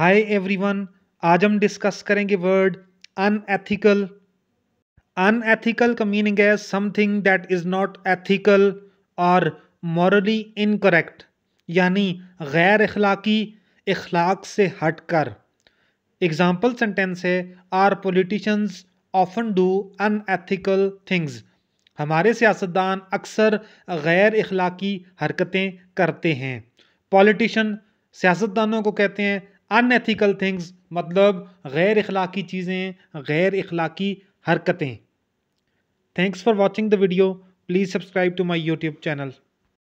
hi everyone आज हम discuss करेंगे वर्ड अनएथिकल अनएथिकल का मीनिंग है something that is not ethical और मॉरली इनकरेक्ट यानी गैर अखलाकी अखलाक से हट कर एग्ज़ाम्पल सेंटेंस है our politicians often do unethical things हमारे सियासतदान अक्सर गैर अखलाकी हरकतें करते हैं पॉलिटिशन सियासतदानों को कहते हैं अनएथिकल थिंग्स मतलब गैर अखलाक़ी चीज़ें गैर अखलाक़ी हरकतें thanks for watching the video please subscribe to my YouTube channel